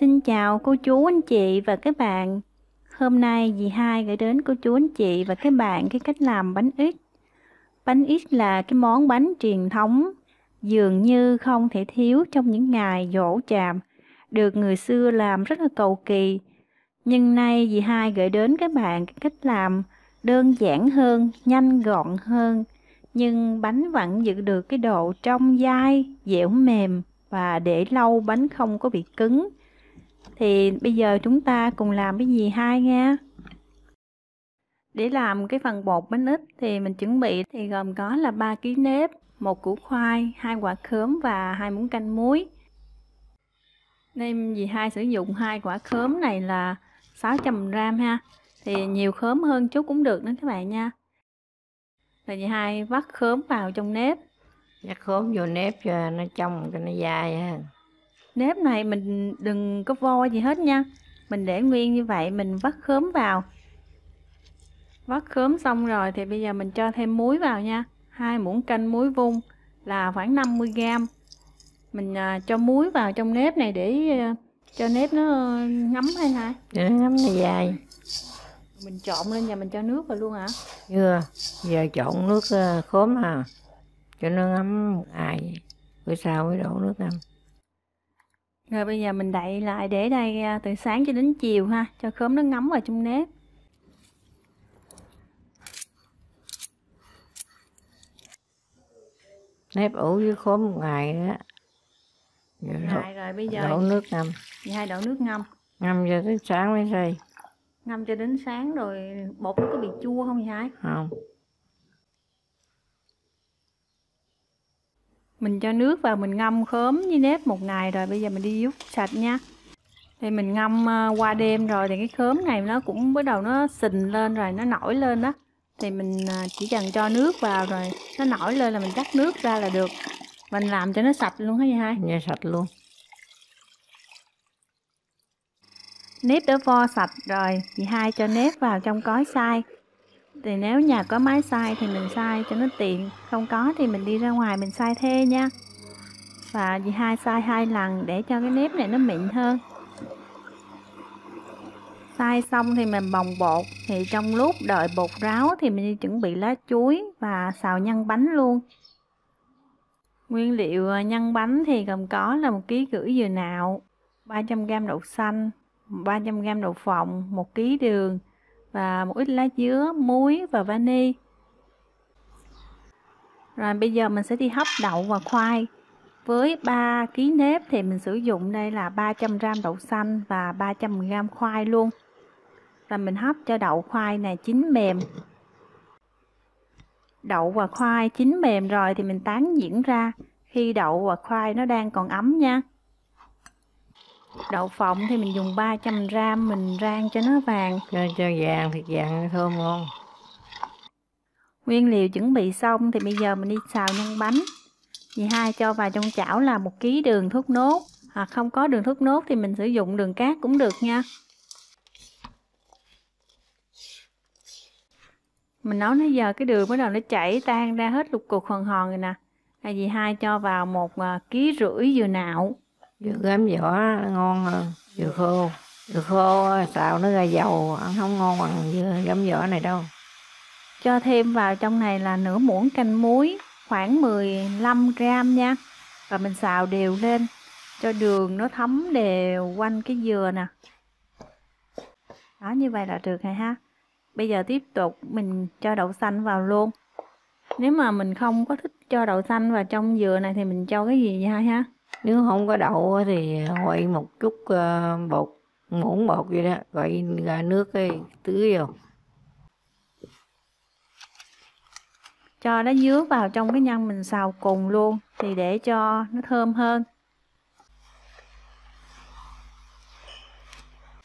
Xin chào cô chú anh chị và các bạn. Hôm nay dì hai gửi đến cô chú anh chị và các bạn cái cách làm bánh ít. Bánh ít là cái món bánh truyền thống dường như không thể thiếu trong những ngày dỗ chàm, được người xưa làm rất là cầu kỳ. Nhưng nay dì hai gửi đến các bạn cái cách làm đơn giản hơn, nhanh gọn hơn, nhưng bánh vẫn giữ được cái độ trong dai, dẻo mềm và để lâu bánh không có bị cứng thì bây giờ chúng ta cùng làm cái gì hai nha để làm cái phần bột bánh ít thì mình chuẩn bị thì gồm có là 3 kg nếp, một củ khoai, hai quả khóm và hai muỗng canh muối. Nên dì hai sử dụng hai quả khóm này là 600 gram ha. Thì nhiều khóm hơn chút cũng được nữa các bạn nha. Rồi dì hai vắt khóm vào trong nếp. Vắt khóm vô nếp cho nó trong cho nó dai ha nếp này mình đừng có vo gì hết nha mình để nguyên như vậy mình vắt khóm vào vắt khóm xong rồi thì bây giờ mình cho thêm muối vào nha hai muỗng canh muối vung là khoảng 50 g. Mình à, cho muối vào trong nếp này để à, cho nếp nó ờ, ngấm hay hả? Để nó ngấm này dài. Mình trộn lên và mình cho nước vào luôn hả? Chưa, giờ trộn nước ờ, khóm à. Cho nó ngấm ai. Bữa sau mới đổ nước ngâm. Rồi bây giờ mình đậy lại để đây à, từ sáng cho đến chiều ha, cho khóm nó ngấm vào trong nếp. Nếp ủ với khóm một ngày đó. Rồi, ngày rồi bây giờ đổ nước ngâm. Hai đổ nước ngâm. Ngâm cho đến sáng mới xay. Ngâm cho đến sáng rồi bột nó có bị chua không vậy? Không. mình cho nước vào mình ngâm khóm với nếp một ngày rồi bây giờ mình đi rút sạch nha thì mình ngâm ờ, qua đêm rồi thì cái khóm này nó cũng bắt đầu nó sình lên rồi nó nổi lên đó thì mình ờ, chỉ cần cho nước vào rồi nó nổi lên là mình cắt nước ra là được mình làm cho nó sạch luôn hết vậy hai dạ sạch luôn nếp đã vo sạch rồi chị hai cho nếp vào trong cối xay thì nếu nhà có máy xay thì mình xay cho nó tiện không có thì mình đi ra ngoài mình xay thê nha và dì hai xay hai lần để cho cái nếp này nó mịn hơn xay xong thì mình bồng bột thì trong lúc đợi bột ráo thì mình chuẩn bị lá chuối và xào nhân bánh luôn nguyên liệu à, nhân bánh thì gồm có là một ký rưỡi dừa nạo 300g đậu xanh 300g đậu phộng 1 ký đường và một ít lá dứa, muối và vani. Rồi bây giờ mình sẽ đi hấp đậu và khoai. Với 3 kg nếp thì mình sử dụng đây là 300 g đậu xanh và 300 g khoai luôn. Rồi mình hấp cho đậu khoai này chín mềm. Đậu và khoai chín mềm rồi thì mình tán nhuyễn ra khi đậu và khoai nó đang còn ấm nha đậu phộng thì mình dùng 300 gram mình rang cho nó vàng cho, cho vàng thịt vàng thơm ngon nguyên liệu chuẩn bị xong thì bây giờ mình đi xào nhân bánh dì hai cho vào trong chảo là một ký đường thốt nốt hoặc à, không có đường thốt nốt thì mình sử dụng đường cát cũng được nha mình nấu nó giờ cái đường bắt đầu nó chảy tan ra hết lục cục hoàn hòn rồi nè dì hai cho vào một à, ký rưỡi dừa nạo dừa gám vỏ ngon hơn dừa khô dừa khô xào nó ra dầu ăn không ngon bằng dừa gám vỏ này đâu cho thêm vào trong này là nửa muỗng canh muối khoảng 15 gram nha và mình xào đều lên cho đường nó thấm đều quanh cái dừa nè đó như vậy là được rồi ha bây giờ tiếp tục mình cho đậu xanh vào luôn nếu mà mình không có thích cho đậu xanh vào trong dừa này thì mình cho cái gì vậy ha nếu không có đậu thì nguội một chút ờ, bột muỗng bột vậy đó gọi ra nước cái tưới vô cho nó dứa vào trong cái nhân mình xào cùng luôn thì để cho nó thơm hơn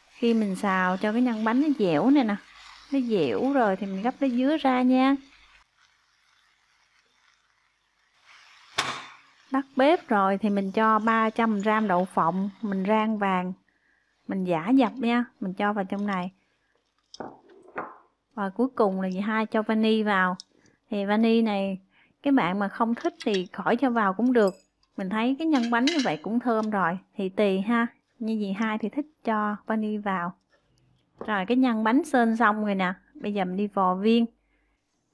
khi mình xào cho cái nhân bánh nó dẻo này nè nó dẻo rồi thì mình gấp cái dứa ra nha Đắt bếp rồi thì mình cho 300 gram đậu phộng, mình rang vàng, mình giả dập nha, mình cho vào trong này. Và cuối cùng là gì hai cho vani vào. Thì vani này cái bạn mà không thích thì khỏi cho vào cũng được. Mình thấy cái nhân bánh như vậy cũng thơm rồi, thì tùy ha. Như gì hai thì thích cho vani vào. Rồi cái nhân bánh sơn xong rồi nè, bây giờ mình đi vò viên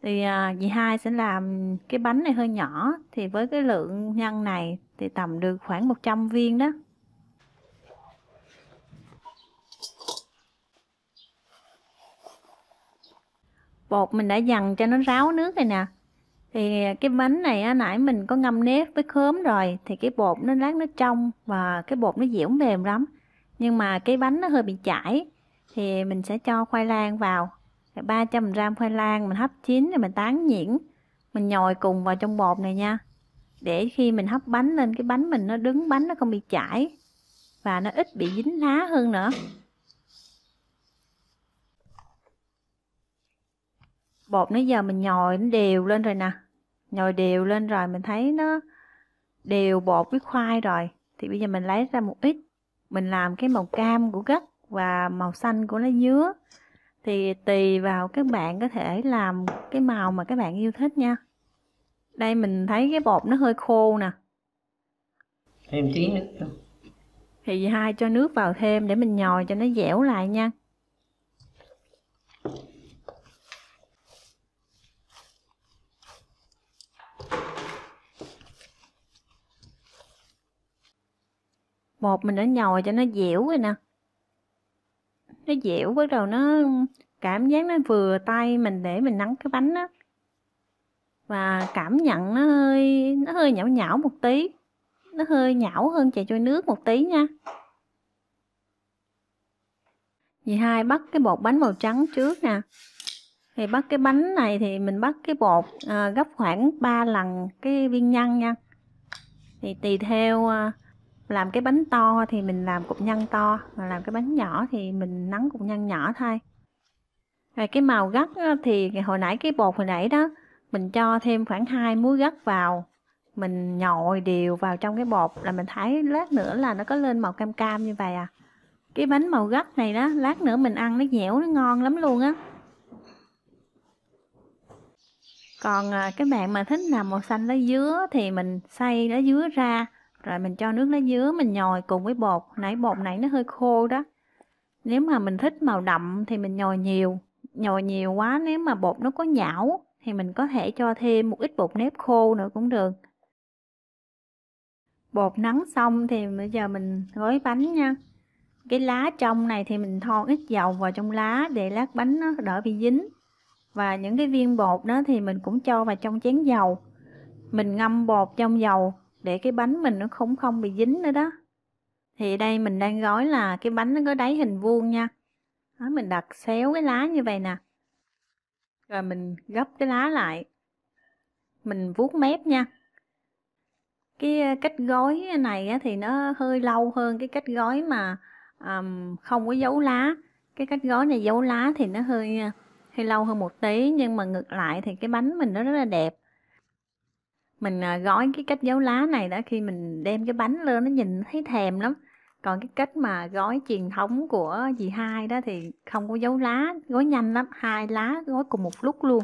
thì à, dì hai sẽ làm cái bánh này hơi nhỏ thì với cái lượng nhân này thì tầm được khoảng 100 viên đó bột mình đã dằn cho nó ráo nước rồi nè thì cái bánh này á, nãy mình có ngâm nếp với khóm rồi thì cái bột nó lát nó trong và cái bột nó dẻo mềm lắm nhưng mà cái bánh nó hơi bị chảy thì mình sẽ cho khoai lang vào 300 g khoai lang mình hấp chín rồi mình tán nhuyễn mình nhồi cùng vào trong bột này nha để khi mình hấp bánh lên cái bánh mình nó đứng bánh nó không bị chảy và nó ít bị dính lá hơn nữa bột nãy giờ mình nhồi nó đều lên rồi nè nhồi đều lên rồi mình thấy nó đều bột với khoai rồi thì bây giờ mình lấy ra một ít mình làm cái màu cam của gấc và màu xanh của lá dứa thì tùy vào các bạn có thể làm cái màu mà các bạn yêu thích nha đây mình thấy cái bột nó hơi khô nè thêm tí nước thì hai cho nước vào thêm để mình nhồi cho nó dẻo lại nha bột mình đã nhồi cho nó dẻo rồi nè nó dẻo bắt đầu nó cảm giác nó vừa tay mình để mình nắng cái bánh á và cảm nhận nó hơi nó hơi nhão nhão một tí nó hơi nhão hơn chè trôi nước một tí nha vì hai bắt cái bột bánh màu trắng trước nè thì bắt cái bánh này thì mình bắt cái bột à, gấp khoảng 3 lần cái viên nhân nha thì tùy theo à, làm cái bánh to thì mình làm cục nhân to mà làm cái bánh nhỏ thì mình nắn cục nhân nhỏ thôi rồi cái màu gắt thì hồi nãy cái bột hồi nãy đó mình cho thêm khoảng hai muối gắt vào mình nhồi đều vào trong cái bột là mình thấy lát nữa là nó có lên màu cam cam như vậy à cái bánh màu gắt này đó lát nữa mình ăn nó dẻo nó ngon lắm luôn á còn à, các bạn mà thích làm màu xanh lá dứa thì mình xay lá dứa ra rồi mình cho nước lá dứa mình nhồi cùng với bột nãy bột nãy nó hơi khô đó nếu mà mình thích màu đậm thì mình nhồi nhiều nhồi nhiều quá nếu mà bột nó có nhão thì mình có thể cho thêm một ít bột nếp khô nữa cũng được bột nắng xong thì bây giờ mình gói bánh nha cái lá trong này thì mình thon ít dầu vào trong lá để lát bánh nó đỡ bị dính và những cái viên bột đó thì mình cũng cho vào trong chén dầu mình ngâm bột trong dầu để cái bánh mình nó không không bị dính nữa đó thì đây mình đang gói là cái bánh nó có đáy hình vuông nha đó, mình đặt xéo cái lá như vậy nè rồi mình gấp cái lá lại mình vuốt mép nha cái ờ, cách gói này thì nó hơi lâu hơn cái cách gói mà um, không có dấu lá cái cách gói này dấu lá thì nó hơi ờ, hơi lâu hơn một tí nhưng mà ngược lại thì cái bánh mình nó rất là đẹp mình à, gói cái cách dấu lá này đó khi mình đem cái bánh lên nó nhìn thấy thèm lắm còn cái cách mà gói truyền thống của dì hai đó thì không có dấu lá gói nhanh lắm hai lá gói cùng một lúc luôn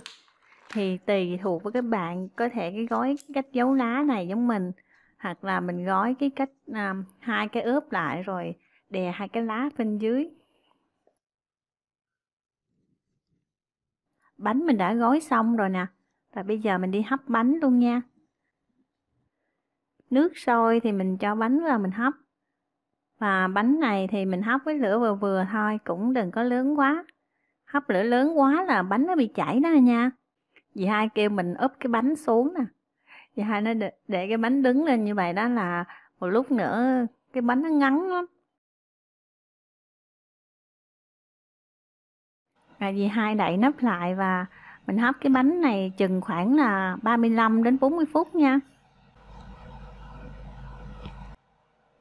thì tùy thuộc với các bạn có thể cái gói cái cách dấu lá này giống mình hoặc là mình gói cái cách um, hai cái ướp lại rồi đè hai cái lá bên dưới bánh mình đã gói xong rồi nè và bây giờ mình đi hấp bánh luôn nha nước sôi thì mình cho bánh vào mình hấp và bánh này thì mình hấp với lửa vừa vừa thôi cũng đừng có lớn quá hấp lửa lớn quá là bánh nó bị chảy đó nha dì hai kêu mình úp cái bánh xuống nè dì hai nó để, để cái bánh đứng lên như vậy đó là một lúc nữa cái bánh nó ngắn lắm rồi dì hai đậy nắp lại và mình hấp cái bánh này chừng khoảng là 35 đến 40 phút nha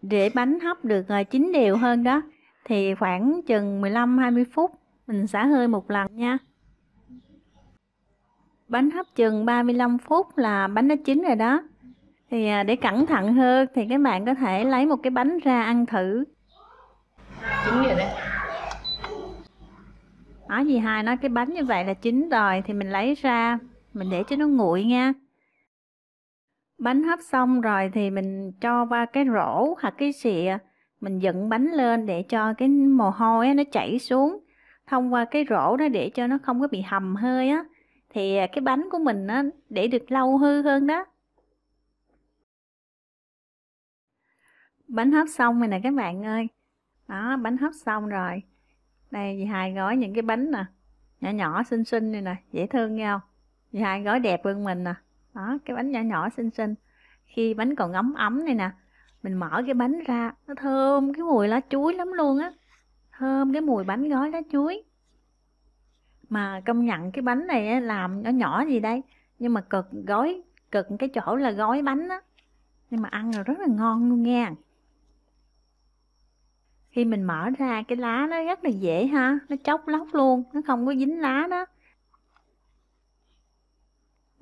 để bánh hấp được ờ, chín đều hơn đó thì khoảng chừng 15-20 phút mình xả hơi một lần nha bánh hấp chừng 35 phút là bánh nó chín rồi đó thì ờ, để cẩn thận hơn thì các bạn có thể lấy một cái bánh ra ăn thử chín rồi đấy nói gì hai nói cái bánh như vậy là chín rồi thì mình lấy ra mình để cho nó nguội nha bánh hấp xong rồi thì mình cho qua cái rổ hoặc cái xịa mình dựng bánh lên để cho cái mồ hôi nó chảy xuống thông qua cái rổ đó để cho nó không có bị hầm hơi á thì à, cái bánh của mình á, để được lâu hư hơn đó bánh hấp xong rồi nè các bạn ơi đó bánh hấp xong rồi đây dì hai gói những cái bánh nè nhỏ nhỏ xinh xinh này nè dễ thương nhau dì hai gói đẹp hơn mình nè đó cái bánh nhỏ nhỏ xinh xinh khi bánh còn ngấm ấm này nè mình mở cái bánh ra nó thơm cái mùi lá chuối lắm luôn á thơm cái mùi bánh gói lá chuối mà công nhận cái bánh này làm nhỏ nhỏ gì đây nhưng mà cực gói cực cái chỗ là gói bánh á nhưng mà ăn là rất là ngon luôn nha khi mình mở ra cái lá nó rất là dễ ha nó chóc lóc luôn nó không có dính lá đó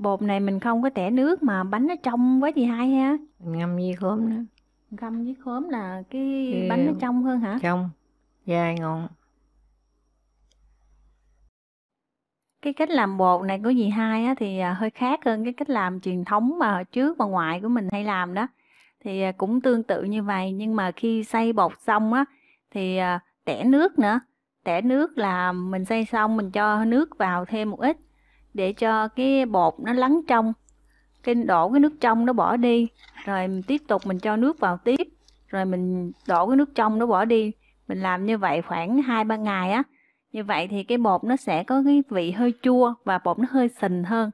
Bột này mình không có tẻ nước mà bánh nó trong quá chị hai ha. ngâm với khóm nữa. Ngâm với khóm là cái ừ. bánh nó trong hơn hả? Trong, dai ngon. Cái cách làm bột này của dì hai á, thì à, hơi khác hơn cái cách làm truyền thống mà hồi trước bà ngoại của mình hay làm đó. Thì à, cũng tương tự như vậy nhưng mà khi xay bột xong á thì à, tẻ nước nữa. Tẻ nước là mình xay xong mình cho nước vào thêm một ít để cho cái bột nó lắng trong cái đổ cái nước trong nó bỏ đi rồi mình tiếp tục mình cho nước vào tiếp rồi mình đổ cái nước trong nó bỏ đi mình làm như vậy khoảng 2 3 ngày á. Như vậy thì cái bột nó sẽ có cái vị hơi chua và bột nó hơi sình hơn.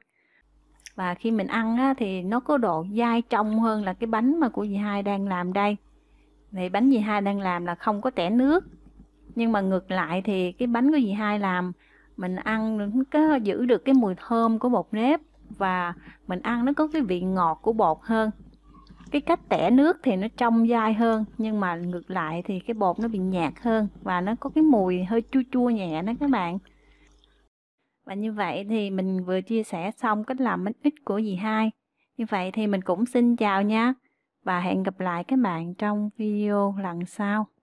Và khi mình ăn á, thì nó có độ dai trong hơn là cái bánh mà của dì hai đang làm đây. Thì bánh dì hai đang làm là không có tẻ nước. Nhưng mà ngược lại thì cái bánh của dì hai làm mình ăn nó giữ được cái mùi thơm của bột nếp và mình ăn nó có cái vị ngọt của bột hơn cái cách tẻ nước thì nó trong dai hơn nhưng mà ngược lại thì cái bột nó bị nhạt hơn và nó có cái mùi hơi chua chua nhẹ đó các bạn và như vậy thì mình vừa chia sẻ xong cách làm bánh ít của dì hai như vậy thì mình cũng xin chào nha và hẹn gặp lại các bạn trong video lần sau